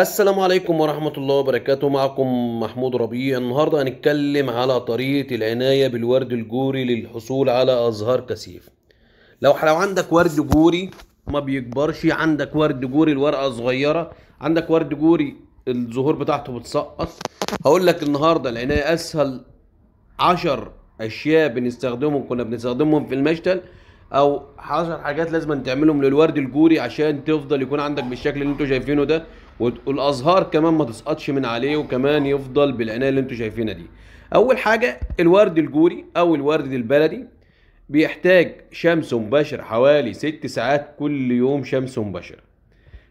السلام عليكم ورحمة الله وبركاته معكم محمود ربيع النهاردة هنتكلم على طريقة العناية بالورد الجوري للحصول على أزهار كثيف لو لو عندك ورد جوري ما بيكبرش عندك ورد جوري الورقة صغيرة عندك ورد جوري الزهور بتاعته بتسقط هقول لك النهاردة العناية أسهل عشر أشياء بنستخدمهم كنا بنستخدمهم في المشتل أو عشر حاجات لازم تعملهم للورد الجوري عشان تفضل يكون عندك بالشكل اللي انتوا شايفينه ده والازهار كمان ما تسقطش من عليه وكمان يفضل بالعنايه اللي انتوا شايفينها دي اول حاجه الورد الجوري او الورد البلدي بيحتاج شمس مباشره حوالي ست ساعات كل يوم شمس مباشره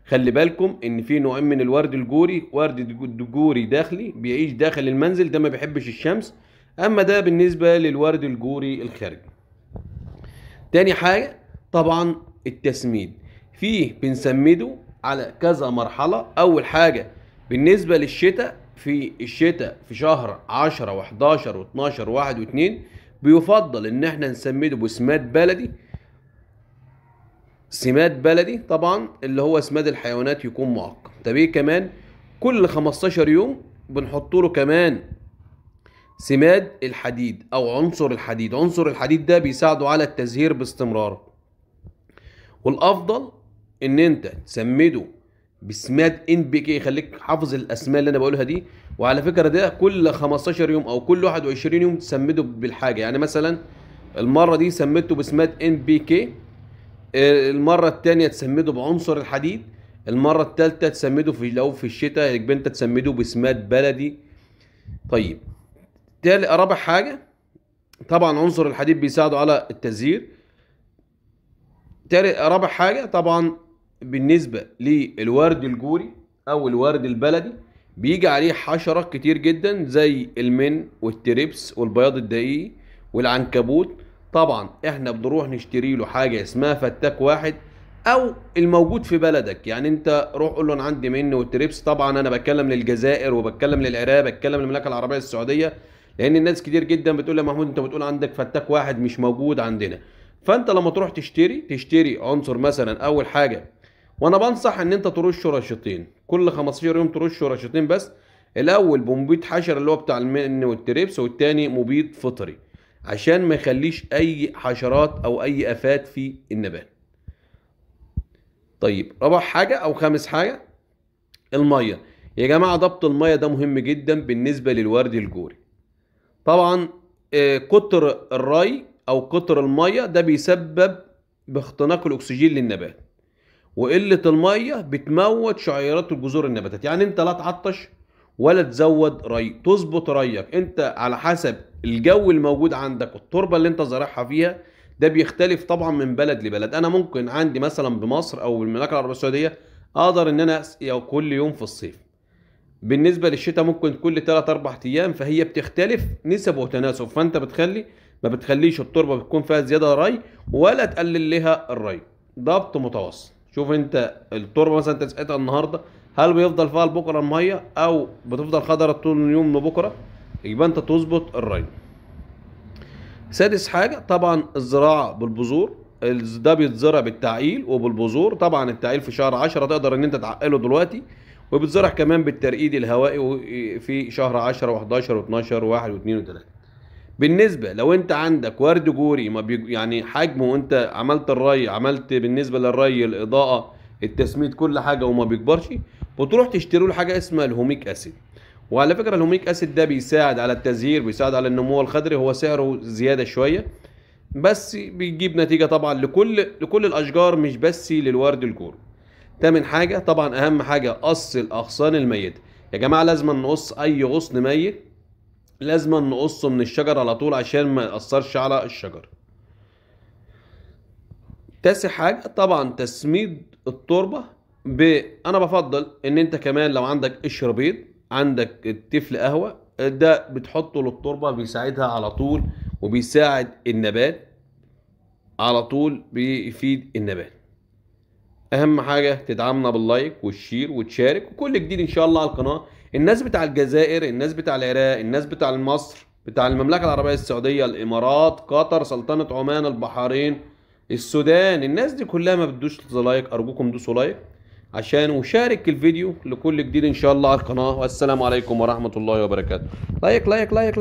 خلي بالكم ان في نوعين من الورد الجوري ورد جوري داخلي بيعيش داخل المنزل ده ما بيحبش الشمس اما ده بالنسبه للورد الجوري الخارجي تاني حاجه طبعا التسميد فيه بنسمده على كذا مرحله اول حاجه بالنسبه للشتاء في الشتاء في شهر 10 و11 و12 و1 و2 بيفضل ان احنا نسمده بسماد بلدي سماد بلدي طبعا اللي هو سماد الحيوانات يكون معقم طب ايه كمان كل 15 يوم بنحط له كمان سماد الحديد او عنصر الحديد عنصر الحديد ده بيساعده على التزهير باستمرار والافضل ان انت تسمده بسماد ان بي كي يخليك حافظ الاسماء اللي انا بقولها دي وعلى فكره ده كل 15 يوم او كل 21 يوم تسمده بالحاجه يعني مثلا المره دي سميته بسماد ان بي كي المره الثانيه تسمده بعنصر الحديد المره الثالثه تسمده في لو في الشتاء انت تسمده بسماد بلدي طيب تالي رابع حاجه طبعا عنصر الحديد بيساعده على التزيير تالي رابع حاجه طبعا بالنسبه للورد الجوري او الورد البلدي بيجي عليه حشرات كتير جدا زي المن والتريبس والبياض الدقيقي والعنكبوت طبعا احنا بنروح نشتري له حاجه اسمها فتاك واحد او الموجود في بلدك يعني انت روح قول له انا عندي من والتريبس طبعا انا بتكلم للجزائر وبتكلم للعراق بتكلم للمملكه العربيه السعوديه لان الناس كتير جدا بتقول يا محمود انت بتقول عندك فتاك واحد مش موجود عندنا فانت لما تروح تشتري تشتري عنصر مثلا اول حاجه وانا بنصح ان انت ترش رشتين كل 15 يوم ترش رشتين بس الاول بمبيد حشره اللي هو بتاع المن والتريبس والتاني مبيد فطري عشان ما يخليش اي حشرات او اي افات في النبات طيب رابع حاجه او خامس حاجه الميه يا جماعه ضبط الميه ده مهم جدا بالنسبه للورد الجوري طبعا آه، كتر الري او كتر الميه ده بيسبب باختناق الاكسجين للنبات وقله الميه بتموت شعيرات الجذور النباتات يعني انت لا تعطش ولا تزود ري تظبط ريك انت على حسب الجو الموجود عندك والتربه اللي انت زارعها فيها ده بيختلف طبعا من بلد لبلد انا ممكن عندي مثلا بمصر او بالمملكه العربيه السعوديه اقدر ان انا اسقي كل يوم في الصيف بالنسبه للشتاء ممكن كل 3 4 ايام فهي بتختلف نسب وتناسب فانت بتخلي ما بتخليش التربه بتكون فيها زياده ري ولا تقلل لها الري ضبط متوسط شوف انت التربه مثلا انت سقيتها النهارده هل بيفضل فيها لبكره الميه او بتفضل خضره طول اليوم لبكره يبقى انت تظبط الري سادس حاجه طبعا الزراعه بالبذور ده بيتزرع بالتعقيل وبالبذور طبعا التعقيل في شهر 10 تقدر ان انت تعقله دلوقتي وبتزرع كمان بالترقيد الهوائي في شهر 10 و11 و12 و1 و2 و3 بالنسبه لو انت عندك ورد جوري ما بيج... يعني حجمه وانت عملت الري عملت بالنسبه للري الاضاءه التسميد كل حاجه وما بيكبرش بتروح تشتري له حاجه اسمها الهوميك اسيد وعلى فكره الهوميك اسيد ده بيساعد على التزهير بيساعد على النمو الخضري هو سعره زياده شويه بس بيجيب نتيجه طبعا لكل لكل الاشجار مش بس للورد الجوري تامن حاجه طبعا اهم حاجه قص الاغصان الميته يا جماعه لازم نقص اي غصن ميت لازم نقصه من الشجر على طول عشان ما يأثرش على الشجر تاسع حاجة طبعا تسميد التربة ب انا بفضل ان انت كمان لو عندك قشر بيض عندك التفل قهوة ده بتحطه للتربة بيساعدها على طول وبيساعد النبات على طول بيفيد النبات اهم حاجة تدعمنا باللايك والشير وتشارك وكل جديد ان شاء الله على القناة الناس بتاع الجزائر الناس بتاع العراق الناس بتاع مصر بتاع المملكه العربيه السعوديه الامارات قطر سلطنه عمان البحرين السودان الناس دي كلها ما بتدوش لايك ارجوكم دوسوا لايك عشان وشارك الفيديو لكل جديد ان شاء الله على القناه والسلام عليكم ورحمه الله وبركاته لايك لايك لايك